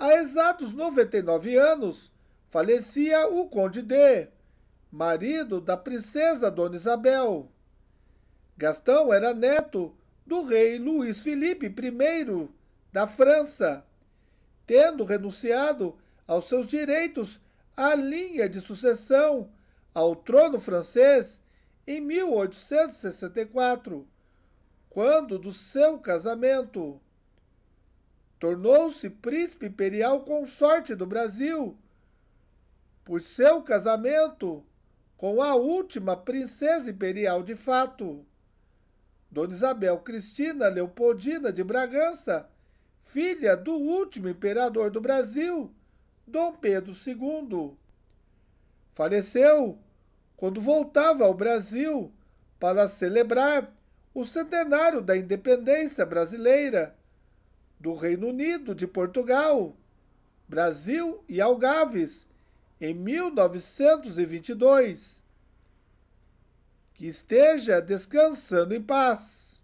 Há exatos 99 anos, falecia o Conde D, marido da princesa Dona Isabel. Gastão era neto do rei Luís Felipe I da França, tendo renunciado aos seus direitos à linha de sucessão ao trono francês em 1864, quando do seu casamento tornou-se príncipe imperial consorte do Brasil. Por seu casamento com a última princesa imperial de fato, Dona Isabel Cristina Leopoldina de Bragança, filha do último imperador do Brasil, Dom Pedro II. Faleceu quando voltava ao Brasil para celebrar o centenário da independência brasileira do Reino Unido, de Portugal, Brasil e Algaves, em 1922. Que esteja descansando em paz.